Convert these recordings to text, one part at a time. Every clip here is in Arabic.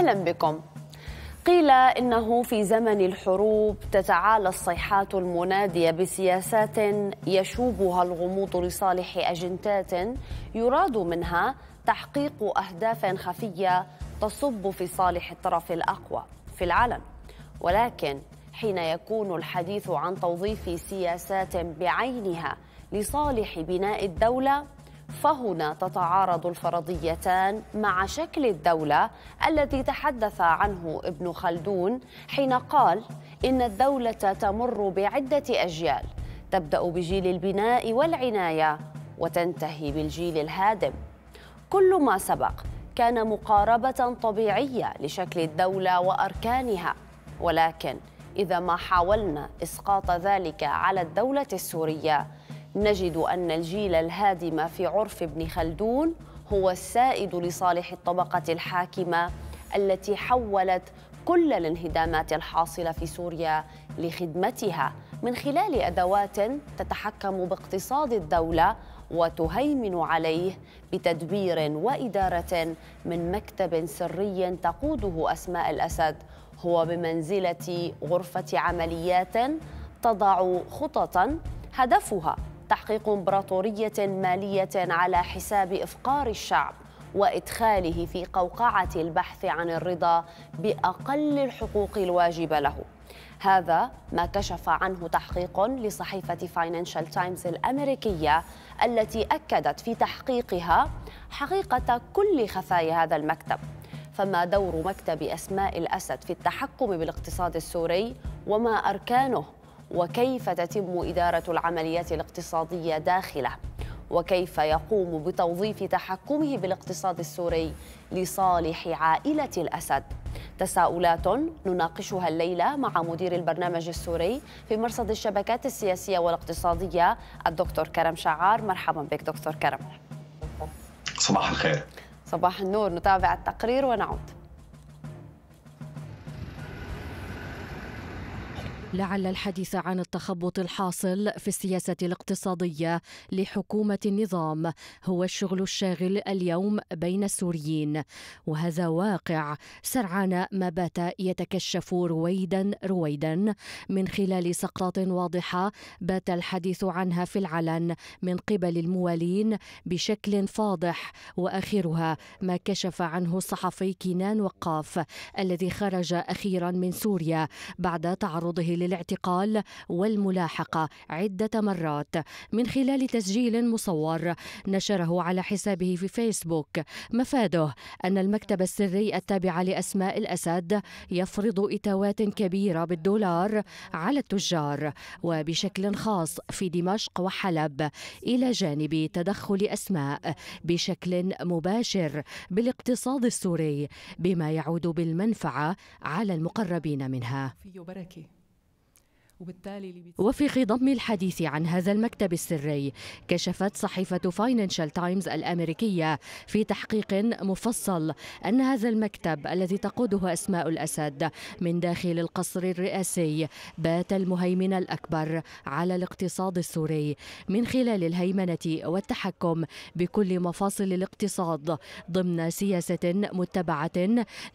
أهلا بكم قيل انه في زمن الحروب تتعالى الصيحات المناديه بسياسات يشوبها الغموض لصالح اجندات يراد منها تحقيق اهداف خفيه تصب في صالح الطرف الاقوى في العالم ولكن حين يكون الحديث عن توظيف سياسات بعينها لصالح بناء الدوله فهنا تتعارض الفرضيتان مع شكل الدولة الذي تحدث عنه ابن خلدون حين قال إن الدولة تمر بعدة أجيال تبدأ بجيل البناء والعناية وتنتهي بالجيل الهادم كل ما سبق كان مقاربة طبيعية لشكل الدولة وأركانها ولكن إذا ما حاولنا إسقاط ذلك على الدولة السورية نجد أن الجيل الهادم في عرف ابن خلدون هو السائد لصالح الطبقة الحاكمة التي حولت كل الانهدامات الحاصلة في سوريا لخدمتها من خلال أدوات تتحكم باقتصاد الدولة وتهيمن عليه بتدبير وإدارة من مكتب سري تقوده أسماء الأسد هو بمنزلة غرفة عمليات تضع خططاً هدفها تحقيق امبراطورية مالية على حساب إفقار الشعب وإدخاله في قوقعة البحث عن الرضا بأقل الحقوق الواجبة له هذا ما كشف عنه تحقيق لصحيفة فاينانشال تايمز الأمريكية التي أكدت في تحقيقها حقيقة كل خفايا هذا المكتب فما دور مكتب أسماء الأسد في التحكم بالاقتصاد السوري وما أركانه وكيف تتم إدارة العمليات الاقتصادية داخله وكيف يقوم بتوظيف تحكمه بالاقتصاد السوري لصالح عائلة الأسد تساؤلات نناقشها الليلة مع مدير البرنامج السوري في مرصد الشبكات السياسية والاقتصادية الدكتور كرم شعار مرحبا بك دكتور كرم صباح الخير صباح النور نتابع التقرير ونعود لعل الحديث عن التخبط الحاصل في السياسة الاقتصادية لحكومة النظام هو الشغل الشاغل اليوم بين السوريين وهذا واقع سرعان ما بات يتكشف رويدا رويدا من خلال سقطات واضحة بات الحديث عنها في العلن من قبل الموالين بشكل فاضح وآخرها ما كشف عنه الصحفي كنان وقاف الذي خرج أخيرا من سوريا بعد تعرضه للاعتقال والملاحقة عدة مرات من خلال تسجيل مصور نشره على حسابه في فيسبوك مفاده أن المكتب السري التابع لأسماء الأسد يفرض إتاوات كبيرة بالدولار على التجار وبشكل خاص في دمشق وحلب إلى جانب تدخل أسماء بشكل مباشر بالاقتصاد السوري بما يعود بالمنفعة على المقربين منها وفي خضم الحديث عن هذا المكتب السري كشفت صحيفة فاينانشال تايمز الأمريكية في تحقيق مفصل أن هذا المكتب الذي تقوده أسماء الأسد من داخل القصر الرئاسي بات المهيمن الأكبر على الاقتصاد السوري من خلال الهيمنة والتحكم بكل مفاصل الاقتصاد ضمن سياسة متبعة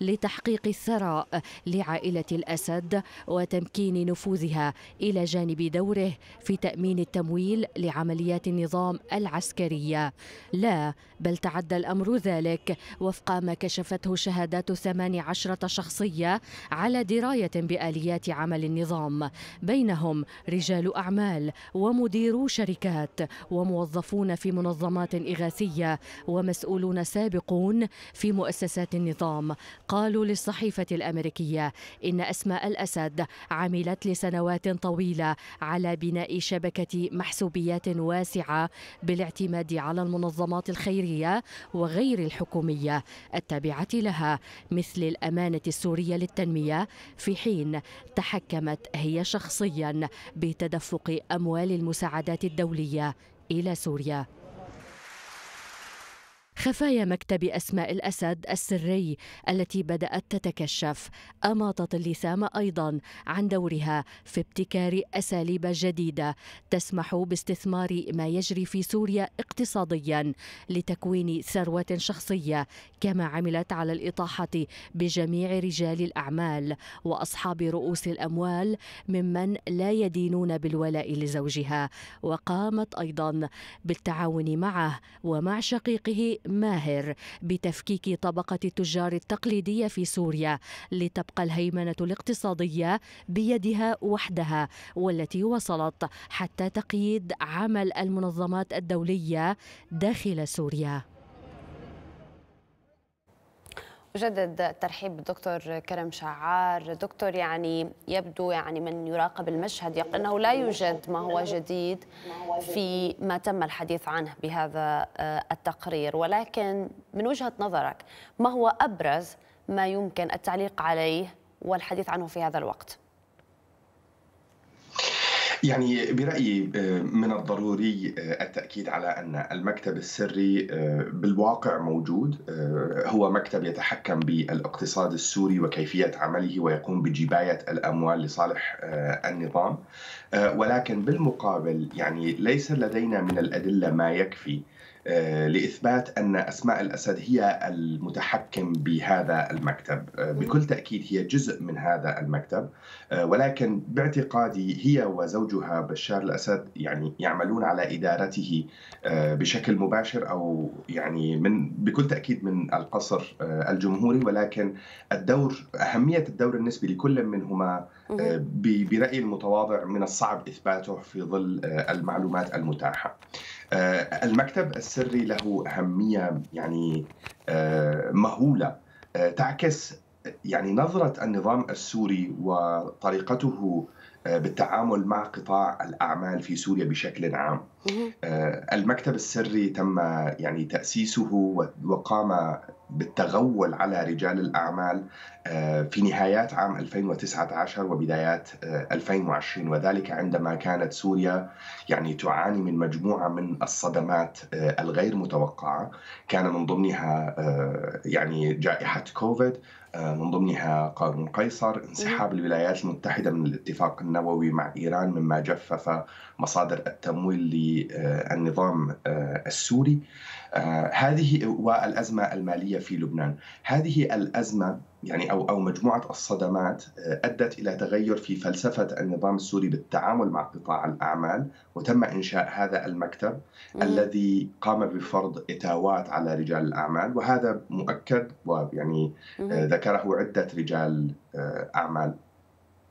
لتحقيق الثراء لعائلة الأسد وتمكين نفوذها إلى جانب دوره في تأمين التمويل لعمليات النظام العسكرية لا بل تعدى الأمر ذلك وفق ما كشفته شهادات 18 شخصية على دراية بآليات عمل النظام بينهم رجال أعمال ومديرو شركات وموظفون في منظمات إغاثية ومسؤولون سابقون في مؤسسات النظام قالوا للصحيفة الأمريكية إن أسماء الأسد عملت لسنوات طويلة على بناء شبكة محسوبيات واسعة بالاعتماد على المنظمات الخيرية وغير الحكومية التابعة لها مثل الأمانة السورية للتنمية في حين تحكمت هي شخصيا بتدفق أموال المساعدات الدولية إلى سوريا خفايا مكتب أسماء الأسد السري التي بدأت تتكشف أماطت اللثام أيضا عن دورها في ابتكار أساليب جديدة تسمح باستثمار ما يجري في سوريا اقتصاديا لتكوين ثروة شخصية كما عملت على الإطاحة بجميع رجال الأعمال وأصحاب رؤوس الأموال ممن لا يدينون بالولاء لزوجها وقامت أيضا بالتعاون معه ومع شقيقه ماهر بتفكيك طبقة التجار التقليدية في سوريا لتبقى الهيمنة الاقتصادية بيدها وحدها والتي وصلت حتى تقييد عمل المنظمات الدولية داخل سوريا جدد الترحيب بالدكتور كرم شعار دكتور يعني يبدو يعني من يراقب المشهد يقول أنه لا يوجد ما هو جديد في ما تم الحديث عنه بهذا آه، التقرير ولكن من وجهة نظرك ما هو أبرز ما يمكن التعليق عليه والحديث عنه في هذا الوقت؟ يعني برأيي آه، من الضروري آه، التأكيد على أن المكتب السري آه، بالواقع موجود هو مكتب يتحكم بالاقتصاد السوري وكيفية عمله ويقوم بجباية الأموال لصالح النظام ولكن بالمقابل يعني ليس لدينا من الأدلة ما يكفي آه، لإثبات أن أسماء الأسد هي المتحكم بهذا المكتب آه، بكل تأكيد هي جزء من هذا المكتب آه، ولكن باعتقادي هي وزوجها بشار الأسد يعني يعملون على إدارته بشكل مباشر أو يعني من بكل تأكيد من القصر الجمهوري ولكن الدور أهمية الدور النسبي لكل منهما برأيي المتواضع من الصعب إثباته في ظل المعلومات المتاحة المكتب السري له أهمية يعني آه، مهولة آه، تعكس يعني نظرة النظام السوري وطريقته آه، بالتعامل مع قطاع الأعمال في سوريا بشكل عام آه، المكتب السري تم يعني تأسيسه وقام بالتغول على رجال الأعمال آه، في نهايات عام 2019 وبدايات 2020 آه، وذلك عندما كانت سوريا يعني تعاني من مجموعة من الصدمات الغير متوقعة كان من ضمنها يعني جائحة كوفيد من ضمنها قانون قيصر انسحاب الولايات المتحدة من الاتفاق النووي مع إيران مما جفف مصادر التمويل النظام آه، السوري آه، هذه والازمه الماليه في لبنان هذه الازمه يعني او او مجموعه الصدمات آه، ادت الى تغير في فلسفه النظام السوري بالتعامل مع قطاع الاعمال وتم انشاء هذا المكتب مم. الذي قام بفرض اتاوات على رجال الاعمال وهذا مؤكد ويعني ذكره عده رجال اعمال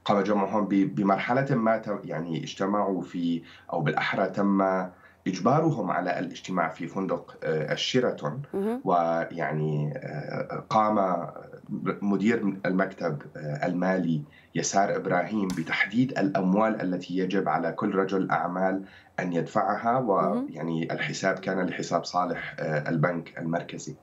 قام جمعهم بمرحلة ما يعني اجتمعوا في أو بالأحرى تم إجبارهم على الاجتماع في فندق آه، الشيراتون ويعني آه، قام مدير المكتب آه، المالي يسار إبراهيم بتحديد الأموال التي يجب على كل رجل أعمال أن يدفعها ويعني الحساب كان لحساب صالح البنك المركزي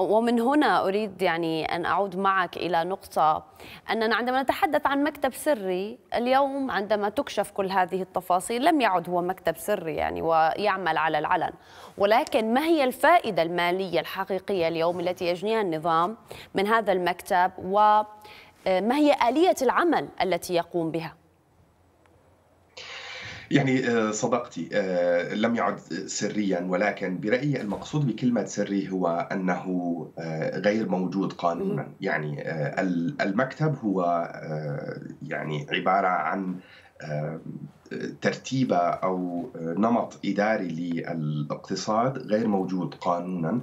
ومن هنا أريد يعني أن أعود معك إلى نقطة أننا عندما نتحدث عن مكتب سري اليوم عندما تكشف كل هذه التفاصيل لم يعد هو مكتب سري يعني ويعمل على العلن ولكن ما هي الفائدة المالية الحقيقية اليوم التي يجنيها النظام من هذا المكتب وما آه، هي آلية العمل التي يقوم بها؟ يعني آه، صدقتي آه، لم يعد سريا ولكن برأيي المقصود بكلمة سري هو أنه آه، غير موجود قانونا يعني المكتب هو يعني عبارة عن ترتيبة أو نمط إداري للاقتصاد غير موجود قانونا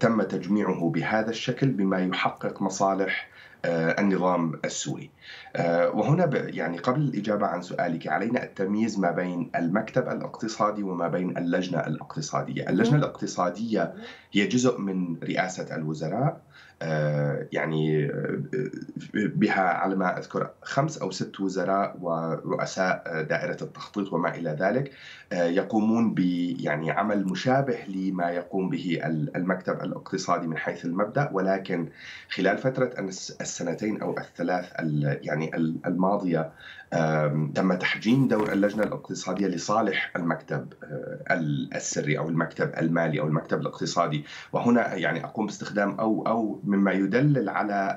تم تجميعه بهذا الشكل بما يحقق مصالح آه، النظام السوري آه، وهنا يعني قبل الإجابة عن سؤالك علينا التمييز ما بين المكتب الاقتصادي وما بين اللجنة الاقتصادية اللجنة الاقتصادية هي جزء من رئاسة الوزراء آه، يعني آه، بها على ما أذكر خمس أو ست وزراء ورؤساء دائرة التخطيط وما إلى ذلك آه، يقومون ب يعني عمل مشابه لما يقوم به المكتب الاقتصادي من حيث المبدأ ولكن خلال فترة السنتين أو الثلاث يعني الماضية تم تحجيم دور اللجنة الاقتصادية لصالح المكتب السري أو المكتب المالي أو المكتب الاقتصادي وهنا يعني أقوم باستخدام أو أو مما يدلل على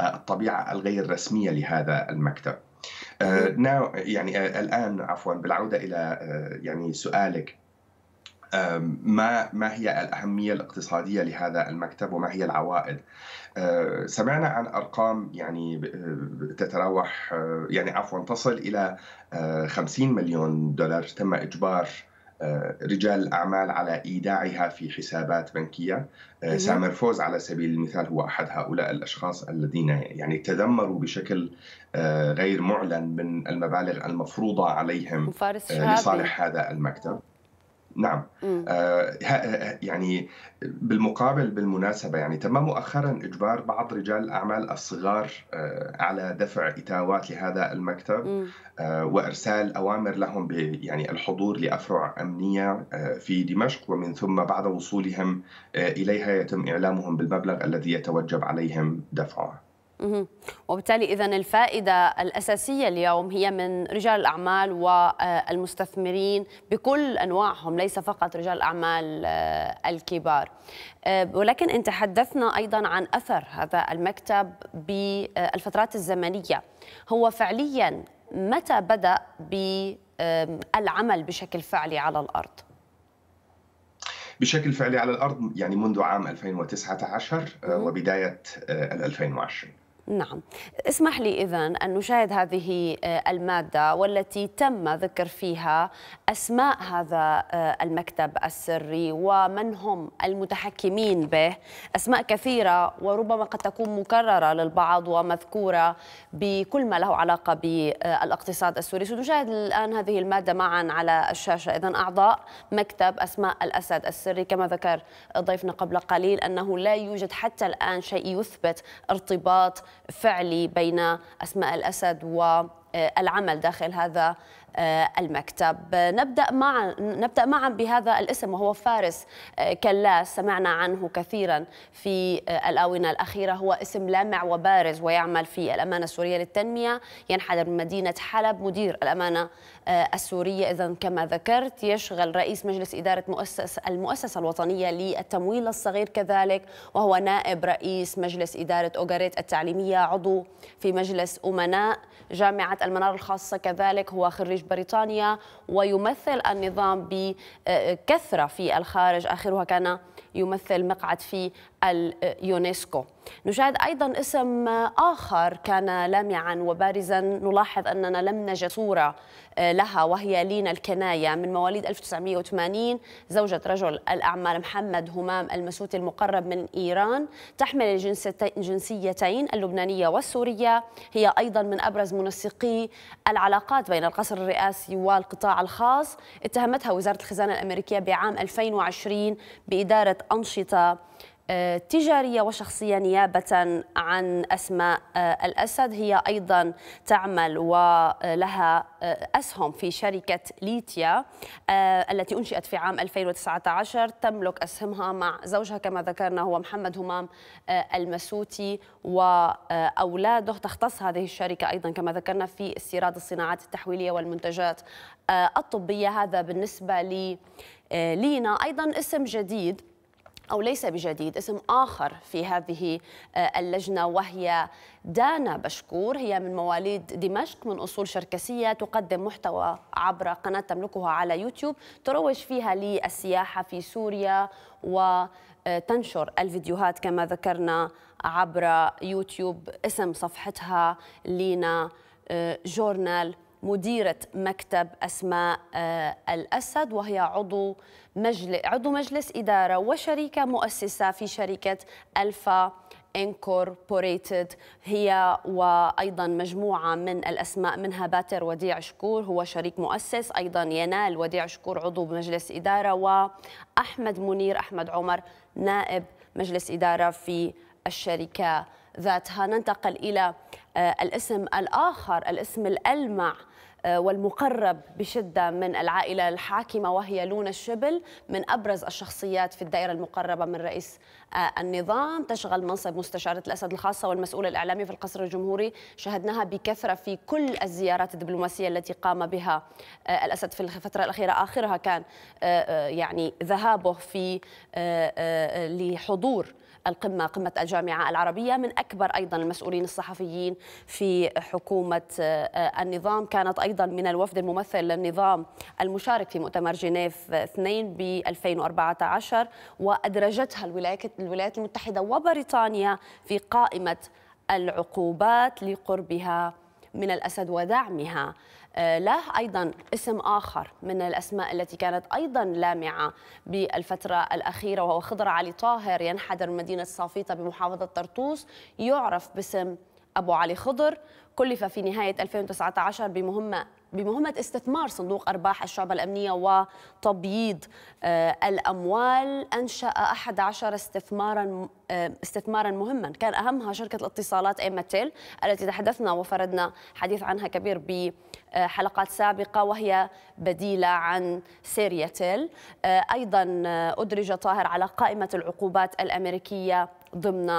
الطبيعه الغير رسميه لهذا المكتب. آه، يعني آه، الان عفوا بالعوده الى آه، يعني سؤالك ما ما هي الاهميه الاقتصاديه لهذا المكتب وما هي العوائد؟ سمعنا عن ارقام يعني تتراوح يعني عفوا تصل الى 50 مليون دولار تم اجبار آه، رجال الأعمال على إيداعها في حسابات بنكية آه، سامر فوز على سبيل المثال هو أحد هؤلاء الأشخاص الذين يعني تذمروا بشكل آه، غير معلن من المبالغ المفروضة عليهم لصالح هذا المكتب نعم آه يعني بالمقابل بالمناسبة يعني تم مؤخرا إجبار بعض رجال الأعمال الصغار آه على دفع إتاوات لهذا المكتب آه وإرسال أوامر لهم يعني الحضور لأفرع أمنية آه في دمشق ومن ثم بعد وصولهم آه إليها يتم إعلامهم بالمبلغ الذي يتوجب عليهم دفعه وبالتالي إذا الفائدة الأساسية اليوم هي من رجال الأعمال والمستثمرين بكل أنواعهم ليس فقط رجال الأعمال آه، الكبار آه، ولكن أنت حدثنا أيضا عن أثر هذا المكتب بالفترات الزمنية هو فعليا متى بدأ بالعمل بشكل فعلي على الأرض؟ بشكل فعلي على الارض يعني منذ عام 2019 آه، وبدايه 2020 نعم اسمح لي إذا أن نشاهد هذه آه، المادة والتي تم ذكر فيها أسماء هذا آه، المكتب السري ومن هم المتحكمين به أسماء كثيرة وربما قد تكون مكررة للبعض ومذكورة بكل ما له علاقة بالاقتصاد السوري سنشاهد الآن هذه المادة معا على الشاشة إذا أعضاء مكتب أسماء الأسد السري كما ذكر ضيفنا قبل قليل أنه لا يوجد حتى الآن شيء يثبت ارتباط فعلي بين أسماء الأسد و آه، العمل داخل هذا آه، المكتب نبدا معا نبدا معا بهذا الاسم وهو فارس آه، كلاس سمعنا عنه كثيرا في الاونه الاخيره هو اسم لامع وبارز ويعمل في الامانه السوريه للتنميه ينحدر من مدينه حلب مدير الامانه السوريه اذا كما ذكرت يشغل رئيس مجلس اداره مؤسس المؤسسه الوطنيه للتمويل الصغير كذلك وهو نائب رئيس مجلس اداره اوغاريت التعليميه عضو في مجلس امناء جامعه المنار الخاصة كذلك هو خريج بريطانيا ويمثل النظام بكثرة في الخارج آخرها كان يمثل مقعد في اليونسكو نشاهد أيضا اسم آخر كان لامعا وبارزا نلاحظ أننا لم نجد صورة آه، لها وهي لينا الكناية من مواليد 1980 زوجة رجل الأعمال محمد همام المسوتي المقرب من إيران تحمل الجنسيتين اللبنانية والسورية هي أيضا من أبرز منسقي العلاقات بين القصر الرئاسي والقطاع الخاص اتهمتها وزارة الخزانة الأمريكية بعام 2020 بإدارة أنشطة آه، تجارية وشخصية نيابة عن أسماء آه، الأسد هي أيضا تعمل ولها آه، أسهم في شركة ليتيا التي أنشئت في عام 2019 تملك أسهمها مع زوجها كما ذكرنا هو محمد همام المسوتي وأولاده تختص هذه الشركة أيضا كما ذكرنا في استيراد الصناعات التحويلية والمنتجات الطبية هذا بالنسبة لي لينا أيضا اسم جديد أو ليس بجديد اسم آخر في هذه آه، اللجنة وهي دانا بشكور هي من مواليد دمشق من أصول شركسية تقدم محتوى عبر قناة تملكها على يوتيوب تروج فيها للسياحة في سوريا وتنشر آه، الفيديوهات كما ذكرنا عبر يوتيوب اسم صفحتها لينا آه، جورنال مديرة مكتب أسماء آه، الأسد وهي عضو مجلس, عضو مجلس إدارة وشريكة مؤسسة في شركة ألفا انكوربوريتد هي وايضا مجموعه من الاسماء منها باتر وديع شكور هو شريك مؤسس ايضا ينال وديع شكور عضو بمجلس اداره واحمد منير احمد عمر نائب مجلس اداره في الشركه ذاتها ننتقل الى آه، الاسم الاخر الاسم الالمع آه، والمقرب بشدة من العائلة الحاكمة وهي لونا الشبل من أبرز الشخصيات في الدائرة المقربة من رئيس آه، النظام تشغل منصب مستشارة الأسد الخاصة والمسؤول الإعلامي في القصر الجمهوري شهدناها بكثرة في كل الزيارات الدبلوماسية التي قام بها آه، الأسد في الفترة الأخيرة آخرها كان يعني ذهابه في لحضور القمة قمة الجامعة العربية من أكبر أيضا المسؤولين الصحفيين في حكومة آه، النظام كانت أيضا من الوفد الممثل للنظام المشارك في مؤتمر جنيف 2 ب 2014 وأدرجتها الولايات, الولايات المتحدة وبريطانيا في قائمة العقوبات لقربها من الأسد ودعمها آه، له أيضا اسم آخر من الأسماء التي كانت أيضا لامعة بالفترة الأخيرة وهو خضر علي طاهر ينحدر من مدينة صافيطة بمحافظة طرطوس يعرف باسم أبو علي خضر كلف في نهاية 2019 بمهمة بمهمة استثمار صندوق أرباح الشعب الأمنية وتبييض آه، الأموال أنشأ أحد عشر استثمارا آه، استثمارا مهما كان أهمها شركة الاتصالات إيمتيل التي تحدثنا وفردنا حديث عنها كبير بحلقات سابقة وهي بديلة عن سيرياتيل آه، أيضا أدرج طاهر على قائمة العقوبات الأمريكية ضمن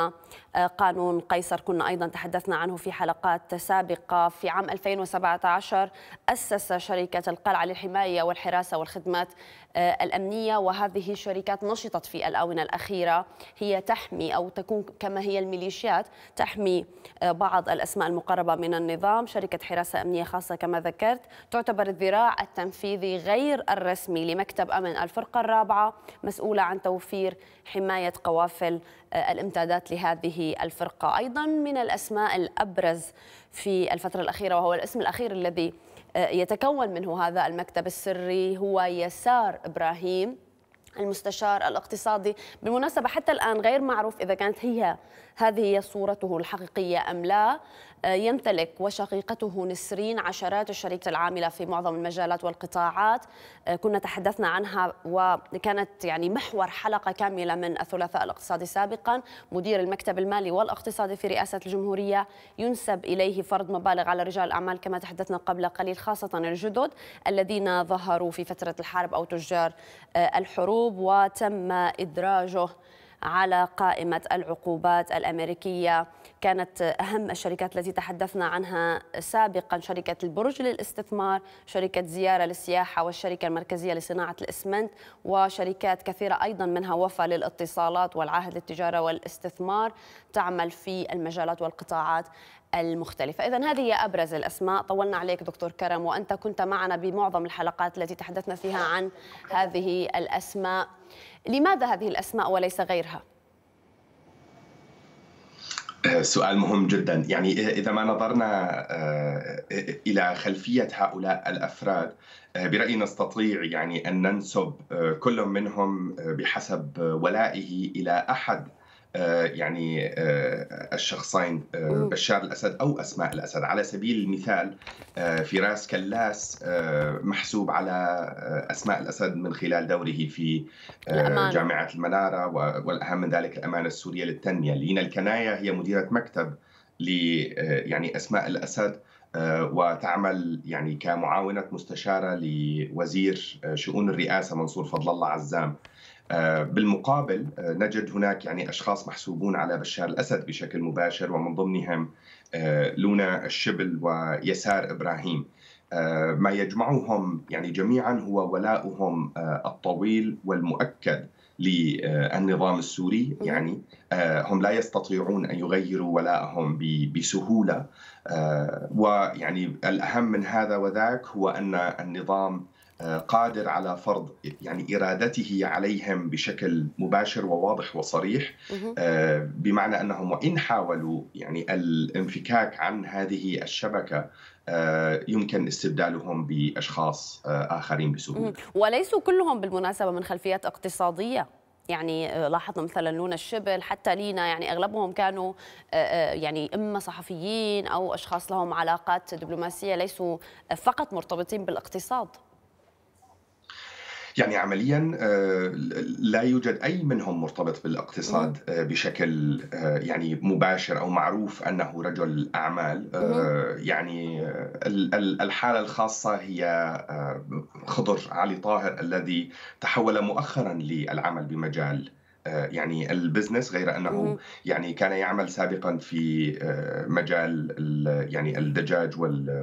آه، قانون قيصر كنا أيضا تحدثنا عنه في حلقات سابقة في عام 2017 أسس شركة القلعة للحماية والحراسة والخدمات آه، الأمنية وهذه الشركات نشطت في الآونة الأخيرة هي تحمي أو تكون كما هي الميليشيات تحمي آه، بعض الأسماء المقربة من النظام شركة حراسة أمنية خاصة كما ذكرت تعتبر الذراع التنفيذي غير الرسمي لمكتب أمن الفرقة الرابعة مسؤولة عن توفير حماية قوافل الأمنية الامتادات لهذه الفرقة أيضا من الأسماء الأبرز في الفترة الأخيرة وهو الاسم الأخير الذي آه، يتكون منه هذا المكتب السري هو يسار إبراهيم المستشار الاقتصادي بالمناسبة حتى الآن غير معروف إذا كانت هي هذه هي صورته الحقيقية أم لا آه، يمتلك وشقيقته نسرين عشرات الشركات العاملة في معظم المجالات والقطاعات آه، كنا تحدثنا عنها وكانت يعني محور حلقة كاملة من الثلاثاء الاقتصادي سابقا مدير المكتب المالي والاقتصادي في رئاسة الجمهورية ينسب إليه فرض مبالغ على رجال الأعمال كما تحدثنا قبل قليل خاصة الجدد الذين ظهروا في فترة الحرب أو تجار آه، الحروب الحروب وتم إدراجه على قائمة العقوبات الأمريكية كانت أهم الشركات التي تحدثنا عنها سابقا شركة البرج للاستثمار شركة زيارة للسياحة والشركة المركزية لصناعة الإسمنت وشركات كثيرة أيضا منها وفا للاتصالات والعهد للتجارة والاستثمار تعمل في المجالات والقطاعات المختلفة إذا هذه هي أبرز الأسماء طولنا عليك دكتور كرم وأنت كنت معنا بمعظم الحلقات التي تحدثنا فيها عن هذه الأسماء لماذا هذه الأسماء وليس غيرها؟ آه، سؤال مهم جدا يعني إذا ما نظرنا آه، إلى خلفية هؤلاء الأفراد آه، برأيي نستطيع يعني أن ننسب كل منهم بحسب ولائه إلى أحد آه، يعني آه، الشخصين آه، بشار الاسد او اسماء الاسد على سبيل المثال فراس كلاس محسوب على اسماء الاسد من خلال دوره في جامعه المناره والاهم من ذلك الامانه السوريه للتنميه لينا الكنايه هي مديره مكتب ل يعني اسماء الاسد وتعمل يعني كمعاونة مستشارة لوزير شؤون الرئاسة منصور فضل الله عزام آه، بالمقابل آه، نجد هناك يعني اشخاص محسوبون على بشار الاسد بشكل مباشر ومن ضمنهم آه، لونا الشبل ويسار ابراهيم ما يجمعهم يعني جميعا هو ولاؤهم الطويل والمؤكد للنظام السوري يعني هم لا يستطيعون ان يغيروا ولائهم بسهوله ويعني الاهم من هذا وذاك هو ان النظام آه، قادر على فرض يعني ارادته عليهم بشكل مباشر وواضح وصريح آه، بمعنى انهم وان حاولوا يعني الانفكاك عن هذه الشبكه آه، يمكن استبدالهم باشخاص اخرين بسهوله وليسوا كلهم بالمناسبه من خلفيات اقتصاديه يعني لاحظنا مثلا لونا الشبل حتى لينا يعني اغلبهم كانوا يعني اما صحفيين او اشخاص لهم علاقات دبلوماسيه ليسوا فقط مرتبطين بالاقتصاد يعني عمليا آه، لا يوجد أي منهم مرتبط بالاقتصاد آه، بشكل آه، يعني مباشر أو معروف أنه رجل أعمال يعني الحالة الخاصة هي خضر علي طاهر الذي تحول مؤخرا للعمل بمجال آه، يعني البزنس غير انه يعني كان يعمل سابقا في آه، مجال يعني الدجاج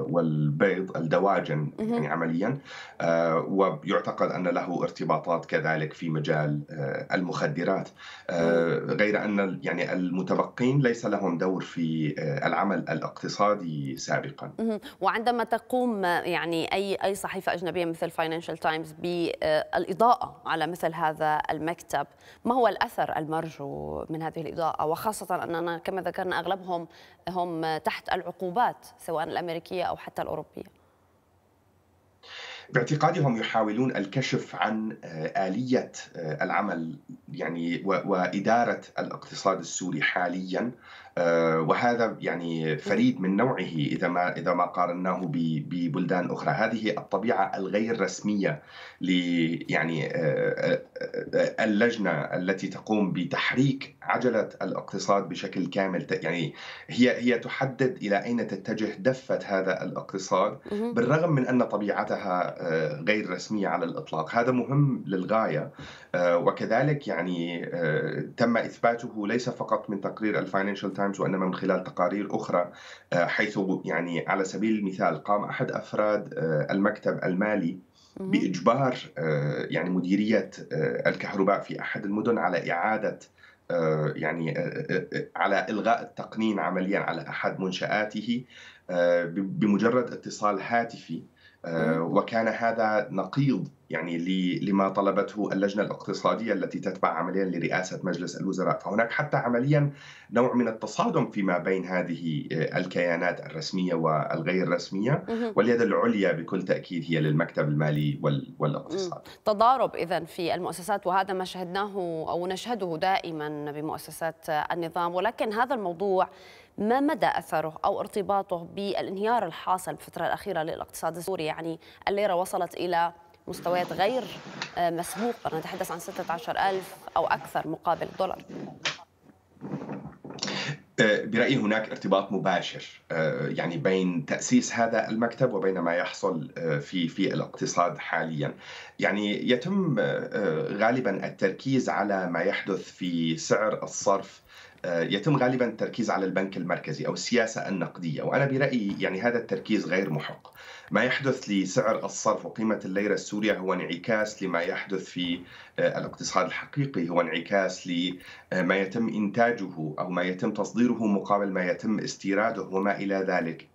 والبيض الدواجن يعني عمليا آه، ويعتقد ان له ارتباطات كذلك في مجال المخدرات غير ان يعني المتبقين ليس لهم دور في العمل الاقتصادي سابقا وعندما تقوم يعني اي اي صحيفه اجنبيه مثل فاينانشال تايمز بالاضاءه على مثل هذا المكتب ما هو الأثر المرجو من هذه الإضاءة وخاصة أننا كما ذكرنا أغلبهم هم تحت العقوبات سواء الأمريكية أو حتى الأوروبية باعتقادهم يحاولون الكشف عن آه، آلية آه، العمل يعني وإدارة الاقتصاد السوري حاليا آه، وهذا يعني فريد من نوعه اذا ما اذا ما قارناه ببلدان اخرى هذه الطبيعه الغير رسميه ل يعني آه، آه، اللجنه التي تقوم بتحريك عجله الاقتصاد بشكل كامل يعني هي هي تحدد الى اين تتجه دفه هذا الاقتصاد بالرغم من ان طبيعتها غير رسميه على الاطلاق هذا مهم للغايه وكذلك يعني تم اثباته ليس فقط من تقرير الفاينانشال تايمز تايمز وانما من خلال تقارير اخرى آه، حيث يعني على سبيل المثال قام احد افراد آه، المكتب المالي باجبار آه، يعني مديريه الكهرباء في احد المدن على اعاده يعني على الغاء التقنين عمليا على احد منشاته بمجرد اتصال هاتفي آه، وكان هذا نقيض يعني لما طلبته اللجنة الاقتصادية التي تتبع عمليا لرئاسة مجلس الوزراء فهناك حتى عمليا نوع من التصادم فيما بين هذه آه، الكيانات الرسمية والغير رسمية واليد العليا بكل تأكيد هي للمكتب المالي والاقتصاد تضارب إذا في المؤسسات وهذا ما شهدناه أو نشهده دائما بمؤسسات النظام ولكن هذا الموضوع ما مدى أثره أو ارتباطه بالانهيار الحاصل بالفترة الأخيرة للاقتصاد السوري يعني الليرة وصلت إلى مستويات غير آه، مسبوقة نتحدث عن 16000 أو أكثر مقابل الدولار آه، برأيي هناك ارتباط مباشر آه، يعني بين تأسيس هذا المكتب وبين ما يحصل في في الاقتصاد حاليا يعني يتم غالبا التركيز على ما يحدث في سعر الصرف آه، يتم غالبا التركيز على البنك المركزي او السياسه النقديه وانا برايي يعني هذا التركيز غير محق ما يحدث لسعر الصرف وقيمه الليره السوريه هو انعكاس لما يحدث في آه، الاقتصاد الحقيقي هو انعكاس لما آه، يتم انتاجه او ما يتم تصديره مقابل ما يتم استيراده وما الى ذلك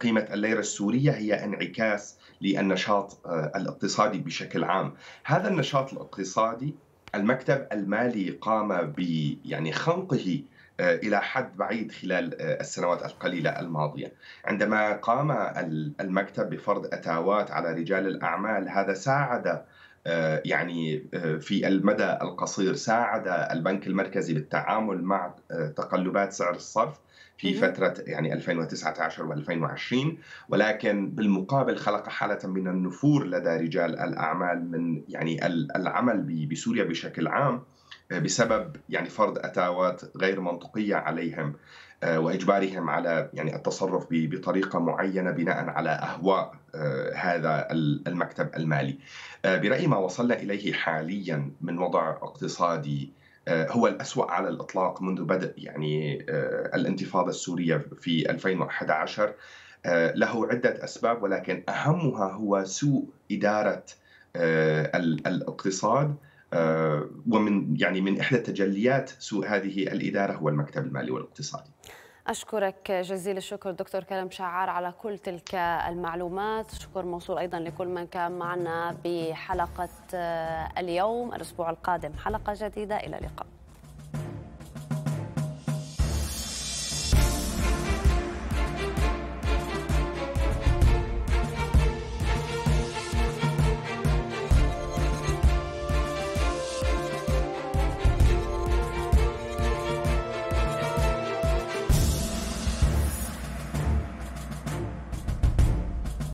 قيمه الليره السوريه هي انعكاس للنشاط الاقتصادي بشكل عام هذا النشاط الاقتصادي المكتب المالي قام ب يعني خنقه آه، الى حد بعيد خلال آه، السنوات القليله الماضيه، عندما قام المكتب بفرض اتاوات على رجال الاعمال هذا ساعد آه، يعني في المدى القصير ساعد البنك المركزي بالتعامل مع تقلبات سعر الصرف في فترة يعني 2019 و2020 ولكن بالمقابل خلق حالة من النفور لدى رجال الأعمال من يعني العمل بسوريا بشكل عام آه، بسبب يعني فرض أتاوات غير منطقية عليهم آه، واجبارهم على يعني التصرف بطريقه معينه بناء على اهواء آه، هذا المكتب المالي. برايي ما وصلنا اليه حاليا من وضع اقتصادي آه، هو الأسوأ على الإطلاق منذ بدء يعني آه، الانتفاضة السورية في 2011 آه، له عدة أسباب ولكن أهمها هو سوء إدارة الاقتصاد ومن يعني من إحدى تجليات سوء هذه الإدارة هو المكتب المالي والاقتصادي أشكرك جزيل الشكر دكتور كرم شعار على كل تلك المعلومات شكر موصول أيضا لكل من كان معنا بحلقة اليوم الأسبوع القادم حلقة جديدة إلى اللقاء